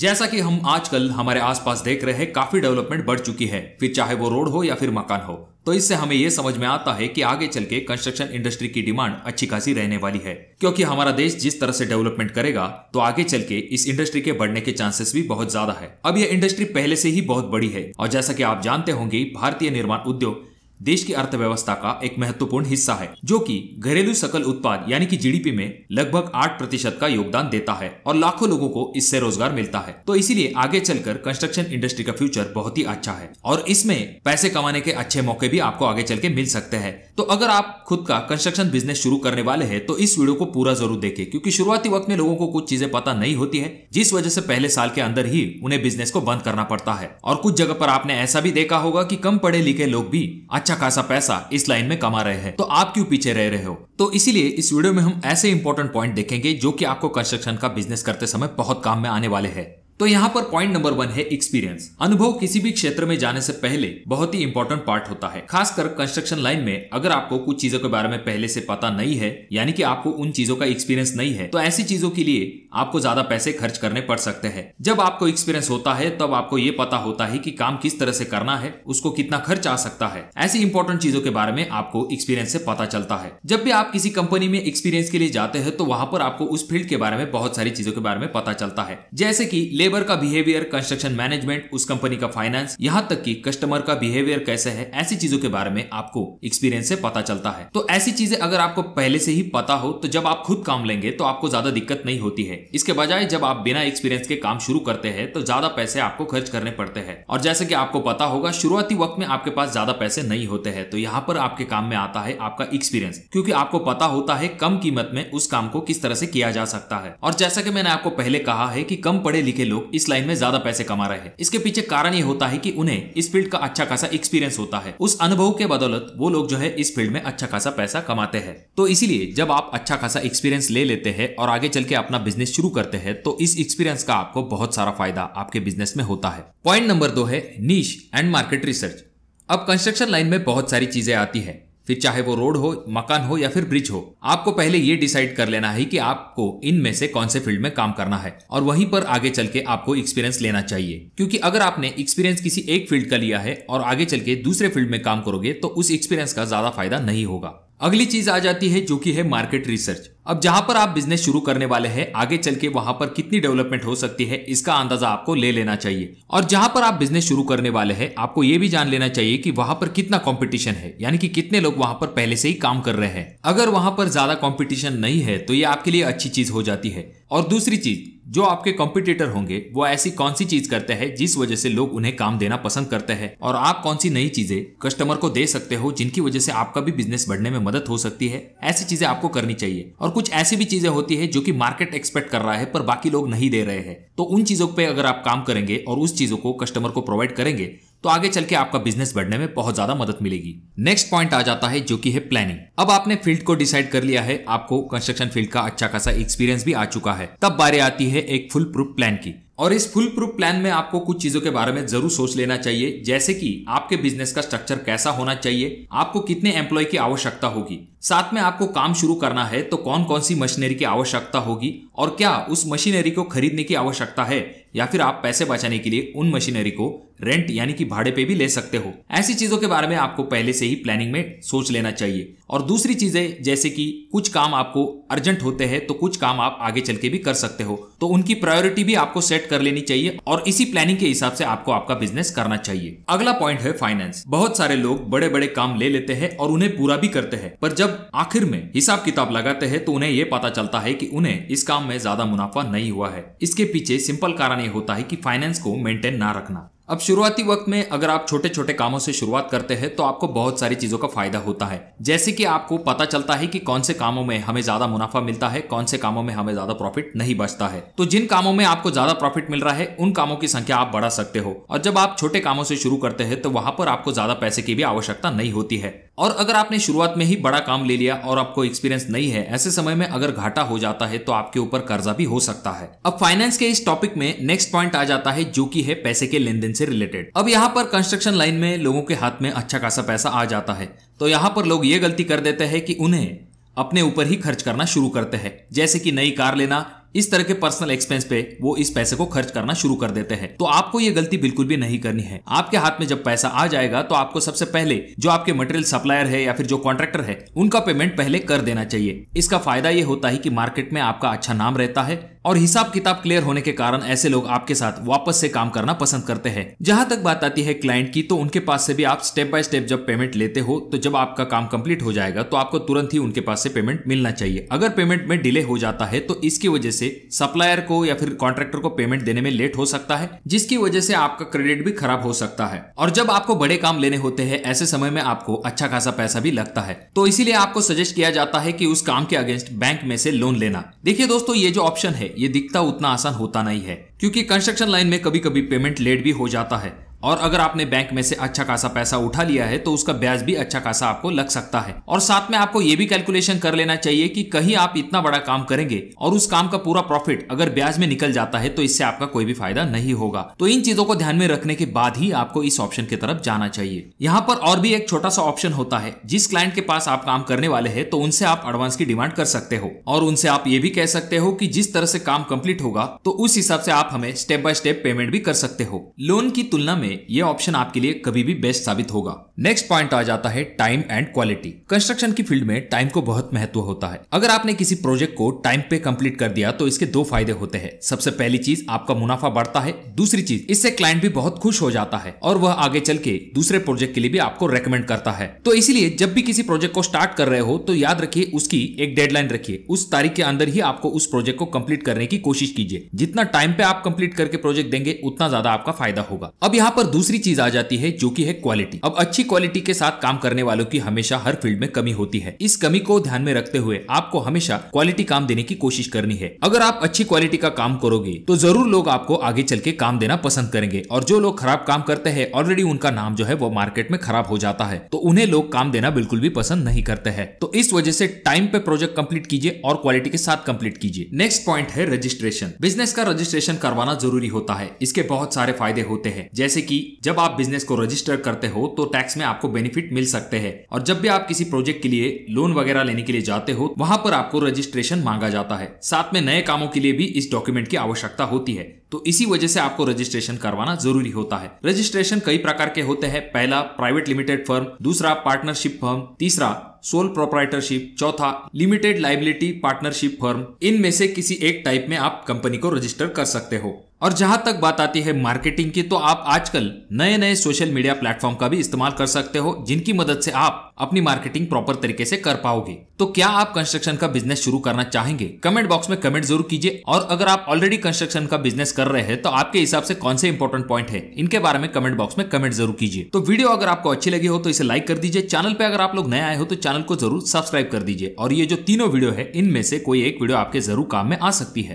जैसा कि हम आजकल हमारे आसपास देख रहे हैं काफी डेवलपमेंट बढ़ चुकी है फिर चाहे वो रोड हो या फिर मकान हो तो इससे हमें ये समझ में आता है कि आगे चल के कंस्ट्रक्शन इंडस्ट्री की डिमांड अच्छी खासी रहने वाली है क्योंकि हमारा देश जिस तरह से डेवलपमेंट करेगा तो आगे चल के इस इंडस्ट्री के बढ़ने के चांसेस भी बहुत ज्यादा है अब यह इंडस्ट्री पहले से ही बहुत बड़ी है और जैसा की आप जानते होंगे भारतीय निर्माण उद्योग देश की अर्थव्यवस्था का एक महत्वपूर्ण हिस्सा है जो कि घरेलू सकल उत्पाद यानी कि जीडीपी में लगभग 8 प्रतिशत का योगदान देता है और लाखों लोगों को इससे रोजगार मिलता है तो इसीलिए आगे चलकर कंस्ट्रक्शन इंडस्ट्री का फ्यूचर बहुत ही अच्छा है और इसमें पैसे कमाने के अच्छे मौके भी आपको आगे चल के मिल सकते हैं तो अगर आप खुद का कंस्ट्रक्शन बिजनेस शुरू करने वाले हैं तो इस वीडियो को पूरा जरूर देखें क्योंकि शुरुआती वक्त में लोगों को कुछ चीजें पता नहीं होती है जिस वजह से पहले साल के अंदर ही उन्हें बिजनेस को बंद करना पड़ता है और कुछ जगह पर आपने ऐसा भी देखा होगा की कम पढ़े लिखे लोग भी अच्छा खासा पैसा इस लाइन में कमा रहे हैं तो आप क्यों पीछे रह रहे हो तो इसीलिए इस वीडियो में हम ऐसे इंपॉर्टेंट पॉइंट देखेंगे जो कि आपको कंस्ट्रक्शन का बिजनेस करते समय बहुत काम में आने वाले हैं तो यहाँ पर पॉइंट नंबर वन है एक्सपीरियंस अनुभव किसी भी क्षेत्र में जाने से पहले बहुत ही इंपॉर्टेंट पार्ट होता है खासकर कंस्ट्रक्शन लाइन में अगर आपको कुछ चीजों के बारे में पहले से पता नहीं है यानी कि आपको उन चीजों का एक्सपीरियंस नहीं है तो ऐसी चीजों के लिए आपको ज्यादा पैसे खर्च करने पड़ सकते हैं जब आपको एक्सपीरियंस होता है तब आपको ये पता होता है की कि काम किस तरह से करना है उसको कितना खर्च आ सकता है ऐसी इंपॉर्टेंट चीजों के बारे में आपको एक्सपीरियंस से पता चलता है जब भी आप किसी कंपनी में एक्सपीरियंस के लिए जाते हैं तो वहाँ पर आपको उस फील्ड के बारे में बहुत सारी चीजों के बारे में पता चलता है जैसे की लेबर का बिहेवियर कंस्ट्रक्शन मैनेजमेंट उस कंपनी का फाइनेंस यहाँ तक कि कस्टमर का बिहेवियर कैसे है ऐसी चीजों के बारे में आपको एक्सपीरियंस से पता चलता है तो ऐसी चीजें अगर आपको पहले से ही पता हो तो जब आप खुद काम लेंगे तो आपको ज्यादा दिक्कत नहीं होती है इसके बजाय जब आप बिना एक्सपीरियंस के काम शुरू करते हैं तो ज्यादा पैसे आपको खर्च करने पड़ते हैं और जैसे कि आपको पता होगा शुरुआती वक्त में आपके पास ज्यादा पैसे नहीं होते हैं तो यहाँ पर आपके काम में आता है आपका एक्सपीरियंस क्योंकि आपको पता होता है कम कीमत में उस काम को किस तरह से किया जा सकता है और जैसा कि मैंने आपको पहले कहा है कि कम पढ़े लिखे लोग लोग इस लाइन में ज्यादा पैसे कमा रहे हैं इसके पीछे कारण ये होता है कि उन्हें इस फील्ड का अच्छा खासा एक्सपीरियंस होता है उस अनुभव के बदौलत वो लोग जो है इस फील्ड में अच्छा खासा पैसा कमाते हैं तो इसीलिए जब आप अच्छा खासा एक्सपीरियंस ले लेते हैं और आगे चल के अपना बिजनेस शुरू करते हैं तो इस एक्सपीरियंस का आपको बहुत सारा फायदा आपके बिजनेस में होता है पॉइंट नंबर दो है नीच एंड मार्केट रिसर्च अब कंस्ट्रक्शन लाइन में बहुत सारी चीजें आती है फिर चाहे वो रोड हो मकान हो या फिर ब्रिज हो आपको पहले ये डिसाइड कर लेना है कि आपको इनमें से कौन से फील्ड में काम करना है और वहीं पर आगे चल के आपको एक्सपीरियंस लेना चाहिए क्योंकि अगर आपने एक्सपीरियंस किसी एक फील्ड का लिया है और आगे चल के दूसरे फील्ड में काम करोगे तो उस एक्सपीरियंस का ज्यादा फायदा नहीं होगा अगली चीज आ जाती है जो कि है मार्केट रिसर्च अब जहां पर आप बिजनेस शुरू करने वाले हैं आगे चल के वहां पर कितनी डेवलपमेंट हो सकती है इसका अंदाजा आपको ले लेना चाहिए और जहां पर आप बिजनेस शुरू करने वाले हैं आपको ये भी जान लेना चाहिए कि वहां पर कितना कंपटीशन है यानी कि कितने लोग वहां पर पहले से ही काम कर रहे हैं अगर वहां पर ज्यादा कॉम्पिटिशन नहीं है तो ये आपके लिए अच्छी चीज हो जाती है और दूसरी चीज जो आपके कॉम्पिटिटर होंगे वो ऐसी कौन सी चीज करते हैं जिस वजह से लोग उन्हें काम देना पसंद करते हैं और आप कौन सी नई चीजें कस्टमर को दे सकते हो जिनकी वजह से आपका भी बिजनेस बढ़ने में मदद हो सकती है ऐसी चीजें आपको करनी चाहिए और कुछ ऐसी भी चीजें होती है जो की मार्केट एक्सपेक्ट कर रहा है पर बाकी लोग नहीं दे रहे हैं तो उन चीजों पर अगर आप काम करेंगे और उस चीजों को कस्टमर को प्रोवाइड करेंगे तो आगे चल के आपका बिजनेस बढ़ने में बहुत ज्यादा मदद मिलेगी नेक्स्ट पॉइंट आ जाता है जो कि है प्लानिंग अब आपने फील्ड को डिसाइड कर लिया है आपको कंस्ट्रक्शन फील्ड का अच्छा खासा एक्सपीरियंस भी आ चुका है तब बारी आती है एक फुल प्रूफ प्लान की और इस फुल प्रूफ प्लान में आपको कुछ चीजों के बारे में जरूर सोच लेना चाहिए जैसे कि आपके बिजनेस का स्ट्रक्चर कैसा होना चाहिए आपको कितने एम्प्लॉय की आवश्यकता होगी साथ में आपको काम शुरू करना है तो कौन कौन सी मशीनरी की आवश्यकता होगी और क्या उस मशीनरी को खरीदने की आवश्यकता है या फिर आप पैसे बचाने के लिए उन मशीनरी को रेंट यानी कि भाड़े पे भी ले सकते हो ऐसी चीजों के बारे में आपको पहले से ही प्लानिंग में सोच लेना चाहिए और दूसरी चीजें जैसे कि कुछ काम आपको अर्जेंट होते हैं तो कुछ काम आप आगे चल के भी कर सकते हो तो उनकी प्रायोरिटी भी आपको सेट कर लेनी चाहिए और इसी प्लानिंग के हिसाब से आपको आपका बिजनेस करना चाहिए अगला पॉइंट है फाइनेंस बहुत सारे लोग बड़े बड़े काम ले लेते हैं और उन्हें पूरा भी करते हैं पर जब आखिर में हिसाब किताब लगाते हैं तो उन्हें ये पता चलता है की उन्हें इस काम में ज्यादा मुनाफा नहीं हुआ है इसके पीछे सिंपल कारण ये होता है की फाइनेंस को मेंटेन ना रखना अब शुरुआती वक्त में अगर आप छोटे छोटे कामों से शुरुआत करते हैं तो आपको बहुत सारी चीजों का फायदा होता है जैसे कि आपको पता चलता है कि कौन से कामों में हमें ज्यादा मुनाफा मिलता है कौन से कामों में हमें ज्यादा प्रॉफिट नहीं बचता है तो जिन कामों में आपको ज्यादा प्रॉफिट मिल रहा है उन कामों की संख्या आप बढ़ा सकते हो और जब आप छोटे कामों से शुरू करते हैं तो वहां पर आपको ज्यादा पैसे की भी आवश्यकता नहीं होती है और अगर आपने शुरुआत में ही बड़ा काम ले लिया और आपको एक्सपीरियंस नहीं है ऐसे समय में अगर घाटा हो जाता है तो आपके ऊपर कर्जा भी हो सकता है अब फाइनेंस के इस टॉपिक में नेक्स्ट पॉइंट आ जाता है जो की है पैसे के लेन देन से रिलेटेड अब यहाँ पर कंस्ट्रक्शन लाइन में लोगों के हाथ में अच्छा खासा पैसा आ जाता है तो यहाँ पर लोग ये गलती कर देते हैं कि उन्हें अपने ऊपर ही खर्च करना शुरू करते हैं जैसे कि नई कार लेना इस तरह के पर्सनल एक्सपेंस पे वो इस पैसे को खर्च करना शुरू कर देते हैं तो आपको ये गलती बिल्कुल भी नहीं करनी है आपके हाथ में जब पैसा आ जाएगा तो आपको सबसे पहले जो आपके मटेरियल सप्लायर है या फिर जो कॉन्ट्रेक्टर है उनका पेमेंट पहले कर देना चाहिए इसका फायदा ये होता है कि मार्केट में आपका अच्छा नाम रहता है और हिसाब किताब क्लियर होने के कारण ऐसे लोग आपके साथ वापस से काम करना पसंद करते हैं जहां तक बात आती है क्लाइंट की तो उनके पास से भी आप स्टेप बाय स्टेप जब पेमेंट लेते हो तो जब आपका काम कंप्लीट हो जाएगा तो आपको तुरंत ही उनके पास से पेमेंट मिलना चाहिए अगर पेमेंट में डिले हो जाता है तो इसकी वजह से सप्लायर को या फिर कॉन्ट्रेक्टर को पेमेंट देने में लेट हो सकता है जिसकी वजह से आपका क्रेडिट भी खराब हो सकता है और जब आपको बड़े काम लेने होते हैं ऐसे समय में आपको अच्छा खासा पैसा भी लगता है तो इसीलिए आपको सजेस्ट किया जाता है कि उस काम के अगेंस्ट बैंक में से लोन लेना देखिए दोस्तों ये जो ऑप्शन है ये दिखता उतना आसान होता नहीं है क्योंकि कंस्ट्रक्शन लाइन में कभी कभी पेमेंट लेट भी हो जाता है और अगर आपने बैंक में से अच्छा खासा पैसा उठा लिया है तो उसका ब्याज भी अच्छा खासा आपको लग सकता है और साथ में आपको ये भी कैलकुलेशन कर लेना चाहिए कि कहीं आप इतना बड़ा काम करेंगे और उस काम का पूरा प्रॉफिट अगर ब्याज में निकल जाता है तो इससे आपका कोई भी फायदा नहीं होगा तो इन चीजों को ध्यान में रखने के बाद ही आपको इस ऑप्शन की तरफ जाना चाहिए यहाँ पर और भी एक छोटा सा ऑप्शन होता है जिस क्लाइंट के पास आप काम करने वाले है तो उनसे आप एडवांस की डिमांड कर सकते हो और उनसे आप ये भी कह सकते हो की जिस तरह से काम कम्प्लीट होगा तो उस हिसाब से आप हमें स्टेप बाय स्टेप पेमेंट भी कर सकते हो लोन की तुलना में यह ऑप्शन आपके लिए कभी भी बेस्ट साबित होगा नेक्स्ट पॉइंट आ जाता है टाइम एंड क्वालिटी कंस्ट्रक्शन की फील्ड में टाइम को बहुत महत्व होता है अगर आपने किसी प्रोजेक्ट को टाइम पे कंप्लीट कर दिया तो इसके दो फायदे होते हैं सबसे पहली चीज आपका मुनाफा बढ़ता है दूसरी चीज इससे क्लाइंट भी बहुत खुश हो जाता है और वह आगे चल के दूसरे प्रोजेक्ट के लिए भी आपको रेकमेंड करता है तो इसीलिए जब भी किसी प्रोजेक्ट को स्टार्ट कर रहे हो तो याद रखिए उसकी एक डेडलाइन रखिए उस तारीख के अंदर ही आपको उस प्रोजेक्ट को कंप्लीट करने की कोशिश कीजिए जितना टाइम पे आप कंप्लीट करके प्रोजेक्ट देंगे उतना ज्यादा आपका फायदा होगा अब यहाँ पर दूसरी चीज आ जाती है जो की है क्वालिटी अब अच्छी क्वालिटी के साथ काम करने वालों की हमेशा हर फील्ड में कमी होती है इस कमी को ध्यान में रखते हुए आपको हमेशा क्वालिटी काम देने की कोशिश करनी है अगर आप अच्छी क्वालिटी का काम करोगे तो जरूर लोग आपको आगे चल के काम देना पसंद करेंगे और जो लोग खराब काम करते हैं ऑलरेडी उनका नाम जो है वो मार्केट में खराब हो जाता है तो उन्हें लोग काम देना बिल्कुल भी पसंद नहीं करते हैं तो इस वजह से टाइम पे प्रोजेक्ट कंप्लीट कीजिए और क्वालिटी के साथ कंप्लीट कीजिए नेक्स्ट पॉइंट है रजिस्ट्रेशन बिजनेस का रजिस्ट्रेशन करवाना जरूरी होता है इसके बहुत सारे फायदे होते हैं जैसे की जब आप बिजनेस को रजिस्टर करते हो तो टैक्स में आपको बेनिफिट मिल सकते हैं और जब भी आप किसी प्रोजेक्ट के लिए लोन वगैरह लेने के लिए जाते हो वहाँ पर आपको रजिस्ट्रेशन मांगा जाता है साथ में नए कामों के लिए भी इस डॉक्यूमेंट की आवश्यकता होती है तो इसी वजह से आपको रजिस्ट्रेशन करवाना जरूरी होता है रजिस्ट्रेशन कई प्रकार के होते हैं पहला प्राइवेट लिमिटेड फर्म दूसरा पार्टनरशिप फर्म तीसरा सोल प्रोपराइटरशिप चौथा लिमिटेड लाइबिलिटी पार्टनरशिप फर्म इनमें से किसी एक टाइप में आप कंपनी को रजिस्टर कर सकते हो और जहां तक बात आती है मार्केटिंग की तो आप आजकल नए नए सोशल मीडिया प्लेटफॉर्म का भी इस्तेमाल कर सकते हो जिनकी मदद से आप अपनी मार्केटिंग प्रॉपर तरीके से कर पाओगे तो क्या आप कंस्ट्रक्शन का बिजनेस शुरू करना चाहेंगे कमेंट बॉक्स में कमेंट जरूर कीजिए और अगर आप ऑलरेडी कंस्ट्रक्शन का बिजनेस कर रहे हैं तो आपके हिसाब से कौन से इंपॉर्टेंट पॉइंट है इनके बारे में कमेंट बॉक्स में कमेंट जरूर कीजिए तो वीडियो अगर आपको अच्छी लगी हो तो इसे लाइक कर दीजिए चैनल पे अगर आप लोग नए आए हो तो चैनल को जरूर सब्सक्राइब कर दीजिए और ये जो तीनों वीडियो है इनमें से कोई एक वीडियो आपके जरूर काम में आ सकती है